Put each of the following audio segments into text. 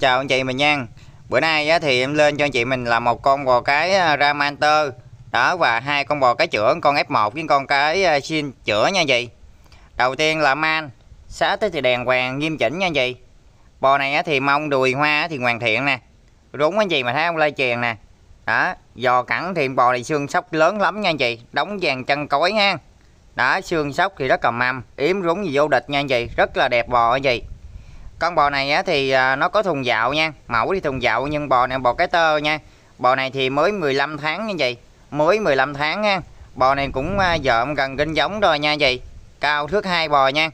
chào anh chị mình nha bữa nay á, thì em lên cho anh chị mình là một con bò cái à, ramanter đó và hai con bò cái chữa con f1 với con cái à, xin chữa nha chị đầu tiên là man xá tới thì đèn hoàng nghiêm chỉnh nha chị bò này á, thì mông đùi hoa thì hoàn thiện nè rúng anh chị mà thấy không lây chèn nè đó giò cẳng thì bò này xương sóc lớn lắm nha chị đóng vàng chân cối nha đó xương sóc thì rất là mầm yếm rúng gì vô địch nha chị rất là đẹp bò anh chị con bò này á, thì à, nó có thùng dạo nha mẫu thì thùng dạo nhưng bò này bò cái tơ nha bò này thì mới 15 tháng như vậy mới 15 tháng nha bò này cũng à, dợm gần kinh giống rồi nha gì cao thước hai bò nha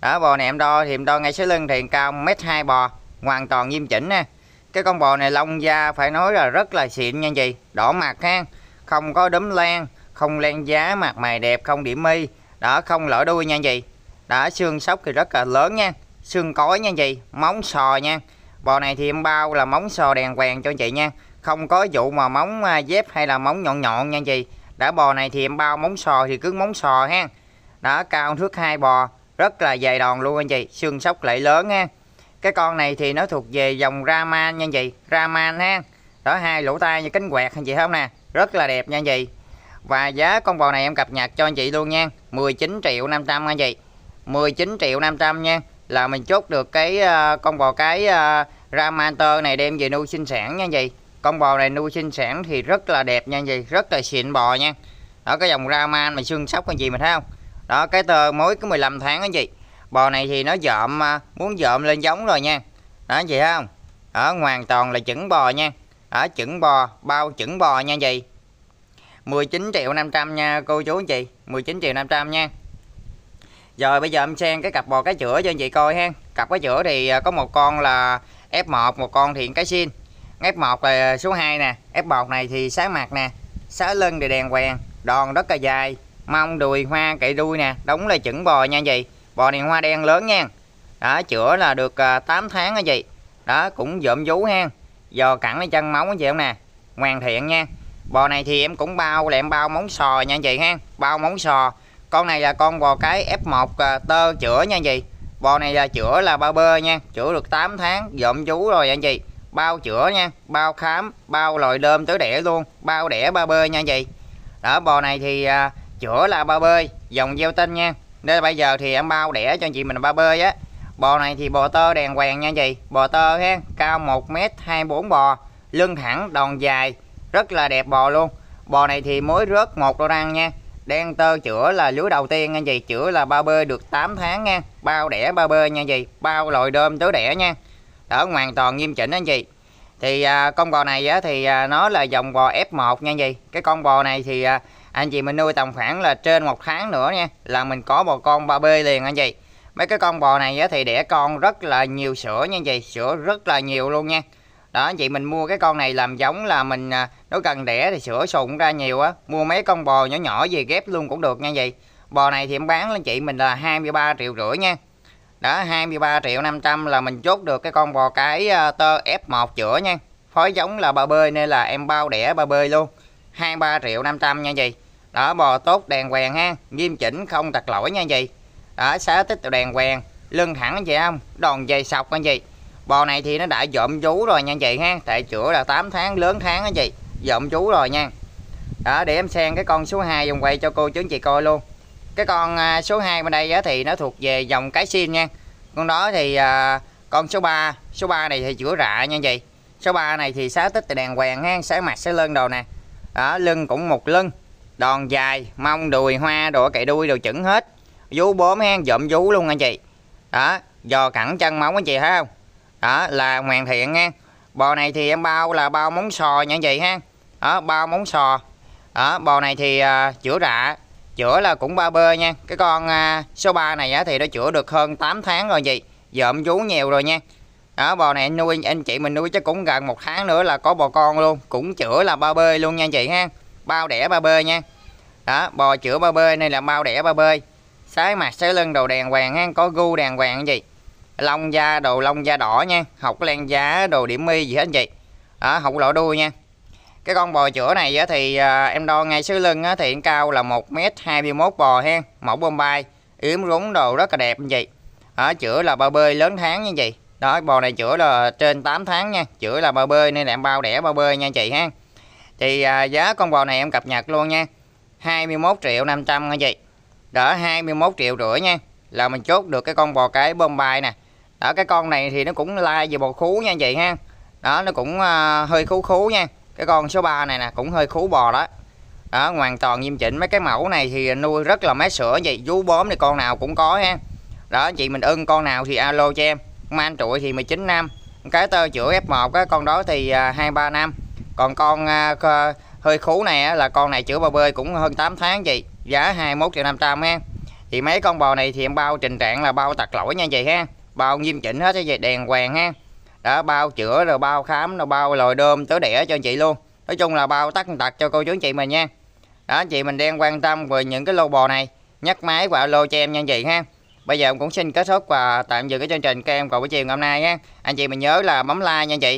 đó bò này em đo thì em đo ngay số lưng thì cao mét hai bò hoàn toàn nghiêm chỉnh nè cái con bò này lông da phải nói là rất là xịn nha gì đỏ mặt ha không có đốm len không len giá mặt mày đẹp không điểm mi đó không lỡ đuôi nha gì đó xương sóc thì rất là lớn nha xương cối nha anh chị móng sò nha bò này thì em bao là móng sò đèn quèn cho anh chị nha không có vụ mà móng à, dép hay là móng nhọn nhọn nha anh chị đã bò này thì em bao móng sò thì cứ móng sò ha đó cao thước hai bò rất là dày đòn luôn anh chị xương sóc lại lớn ha cái con này thì nó thuộc về dòng Raman nha anh chị Raman ha đó hai lỗ tai như cánh quẹt anh chị không nè rất là đẹp nha anh chị và giá con bò này em cập nhật cho anh chị luôn nha 19 triệu 500 anh chị 19 triệu 500 nha là mình chốt được cái ờ, con bò cái ờ, Ramanter này đem về nuôi sinh sản nha gì, con bò này nuôi sinh sản thì rất là đẹp nha gì, rất là xịn bò nha đó cái dòng Raman mà xương sóc anh chị mình thấy không đó cái tơ mối có 15 tháng anh chị bò này thì nó dợm ờ, muốn dợm lên giống rồi nha đó anh chị thấy không ở hoàn toàn là chuẩn bò nha ở chuẩn bò bao chuẩn bò nha gì? chị 19 triệu 500 nha cô chú anh chị 19 triệu 500 nha rồi bây giờ em sang cái cặp bò cái chữa cho anh chị coi ha. Cặp cái chữa thì à, có một con là F1, một con thì cái xin. F1 là số 2 nè, F1 này thì sáng mặt nè, sáu lưng thì đèn quèn, đòn rất là dài, mông đùi hoa cậy đuôi nè, đúng là chuẩn bò nha anh chị Bò này hoa đen lớn nha. Đó chữa là được 8 à, tháng á chị Đó cũng dộm vú ha. Giò cẳng cái chân móng anh chị không nè. Hoàn thiện nha. Bò này thì em cũng bao là em bao móng sò nha anh chị ha. Bao móng sò con này là con bò cái F1 à, tơ chữa nha anh chị bò này là chữa là bao bơ nha chữa được 8 tháng dộm chú rồi anh chị bao chữa nha bao khám bao lòi đơm tới đẻ luôn bao đẻ ba bơi nha anh chị đó bò này thì à, chữa là ba bơi dòng gieo tinh nha nên bây giờ thì em bao đẻ cho anh chị mình ba bơi á bò này thì bò tơ đèn hoàng nha anh chị bò tơ ha cao 1m24 bò lưng thẳng đòn dài rất là đẹp bò luôn bò này thì mới rớt một đô răng nha Đen tơ chữa là lứa đầu tiên anh chị Chữa là bao bê được 8 tháng nha Bao đẻ bao bê nha gì Bao lồi đơm tứ đẻ nha Đỡ hoàn toàn nghiêm chỉnh anh chị Thì à, con bò này á, thì à, nó là dòng bò F1 nha gì Cái con bò này thì à, anh chị mình nuôi tầm khoảng là trên một tháng nữa nha Là mình có bò con ba bê liền anh chị Mấy cái con bò này á, thì đẻ con rất là nhiều sữa nha chị Sữa rất là nhiều luôn nha đó anh chị mình mua cái con này làm giống là mình à, nó cần đẻ thì sữa sụn ra nhiều á mua mấy con bò nhỏ nhỏ về ghép luôn cũng được nha vậy bò này thì em bán lên chị mình là 23 triệu rưỡi nha đó 23 triệu 500 là mình chốt được cái con bò cái à, tơ F1 chữa nha phối giống là ba bơi nên là em bao đẻ ba bơi luôn 23 triệu 500 nha gì đó bò tốt đèn hoàng ha nghiêm chỉnh không tật lỗi nha gì đó xá tích đèn hoàng lưng thẳng vậy không đòn dày sọc anh gì bò này thì nó đã dộm chú rồi nha chị ha tại chữa là 8 tháng lớn tháng á chị dộm chú rồi nha đó để em sang cái con số 2 vòng quay cho cô chú anh chị coi luôn cái con à, số 2 bên đây á, thì nó thuộc về dòng cái xin nha con đó thì à, con số 3 số 3 này thì chữa rạ nha chị số 3 này thì sáu tích từ đàng hoàng ha sáu mặt sáu lưng đồ nè đó lưng cũng một lưng đòn dài mông đùi hoa đồ cậy đuôi đồ chuẩn hết vú bốm hang dộm vú luôn anh chị đó dò cẳng chân móng anh chị thấy không đó là hoàn thiện nha bò này thì em bao là bao món sò nha chị ha đó bao món sò đó bò này thì uh, chữa rạ chữa là cũng ba bơ nha cái con uh, số 3 này á, thì nó chữa được hơn 8 tháng rồi chị dợm chú nhiều rồi nha đó bò này anh nuôi anh chị mình nuôi chắc cũng gần một tháng nữa là có bò con luôn cũng chữa là ba bơi luôn nha chị ha bao đẻ ba bơi nha đó bò chữa ba bơi này là bao đẻ ba bơi sái mặt sái lưng đầu đèn vàng ha có gu đèn vàng gì lông da đồ lông da đỏ nha học cái len giá đồ điểm mi gì hết anh chị đó học lỗ đuôi nha cái con bò chữa này thì à, em đo ngay sứ lưng thì cao là 1m21 bò hen mẫu bombay yếm rốn đồ rất là đẹp anh chị đó, chữa là ba bơi lớn tháng như vậy đó bò này chữa là trên 8 tháng nha chữa là ba bơi nên em bao đẻ ba bơi nha chị ha thì à, giá con bò này em cập nhật luôn nha 21 triệu 500 anh chị đó 21 triệu rưỡi nha là mình chốt được cái con bò cái bombay nè đó cái con này thì nó cũng lai về bò khú nha anh chị ha đó nó cũng uh, hơi khú khú nha cái con số 3 này nè cũng hơi khú bò đó đó hoàn toàn nghiêm chỉnh mấy cái mẫu này thì nuôi rất là mát sữa vậy vú bóm thì con nào cũng có ha đó chị mình ưng con nào thì alo cho em man trụi thì 19 năm cái tơ chữa F1 cái con đó thì 23 à, năm còn con uh, hơi khú này là con này chữa bò bơi cũng hơn 8 tháng chị giá 21 triệu 500 ha thì mấy con bò này thì em bao trình trạng là bao tặc lỗi nha chị ha bao nghiêm chỉnh hết vậy đèn hoàng ha đã bao chữa rồi bao khám rồi bao lồi đơm tới đẻ cho anh chị luôn nói chung là bao tắc tật cho cô chú anh chị mình nha đó anh chị mình đang quan tâm về những cái lô bò này nhắc máy và lô cho em nha anh chị ha bây giờ em cũng xin kết thúc và tạm dừng cái chương trình các em còn buổi chiều ngày hôm nay nha anh chị mình nhớ là bấm like nha anh chị